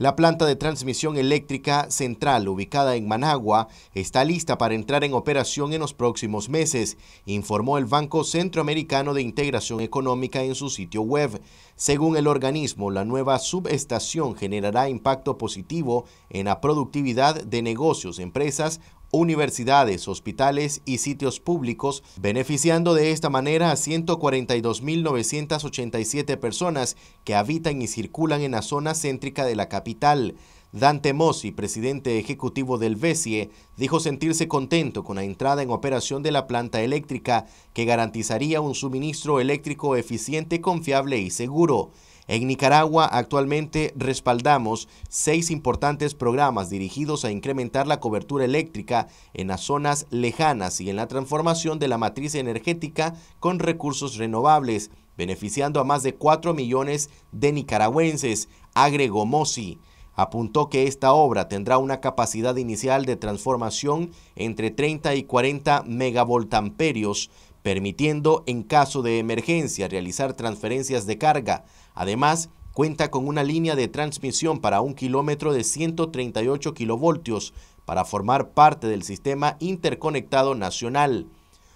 La planta de transmisión eléctrica central ubicada en Managua está lista para entrar en operación en los próximos meses, informó el Banco Centroamericano de Integración Económica en su sitio web. Según el organismo, la nueva subestación generará impacto positivo en la productividad de negocios, empresas, universidades, hospitales y sitios públicos, beneficiando de esta manera a 142.987 personas que habitan y circulan en la zona céntrica de la capital. Dante Mossi, presidente ejecutivo del BESIE, dijo sentirse contento con la entrada en operación de la planta eléctrica que garantizaría un suministro eléctrico eficiente, confiable y seguro. En Nicaragua actualmente respaldamos seis importantes programas dirigidos a incrementar la cobertura eléctrica en las zonas lejanas y en la transformación de la matriz energética con recursos renovables, beneficiando a más de 4 millones de nicaragüenses, agregó Mossi. Apuntó que esta obra tendrá una capacidad inicial de transformación entre 30 y 40 megavoltamperios permitiendo en caso de emergencia realizar transferencias de carga. Además, cuenta con una línea de transmisión para un kilómetro de 138 kilovoltios para formar parte del sistema interconectado nacional.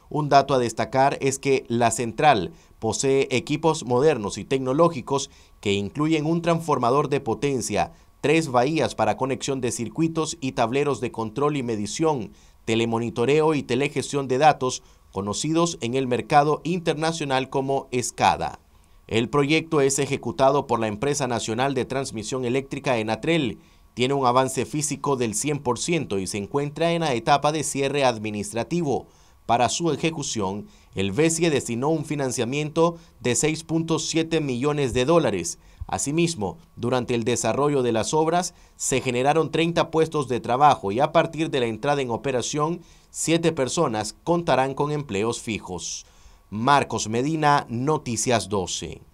Un dato a destacar es que la central posee equipos modernos y tecnológicos que incluyen un transformador de potencia, tres bahías para conexión de circuitos y tableros de control y medición, telemonitoreo y telegestión de datos, conocidos en el mercado internacional como Escada, El proyecto es ejecutado por la empresa nacional de transmisión eléctrica Enatrel, tiene un avance físico del 100% y se encuentra en la etapa de cierre administrativo. Para su ejecución, el BESIE destinó un financiamiento de 6.7 millones de dólares. Asimismo, durante el desarrollo de las obras se generaron 30 puestos de trabajo y a partir de la entrada en operación, 7 personas contarán con empleos fijos. Marcos Medina, Noticias 12.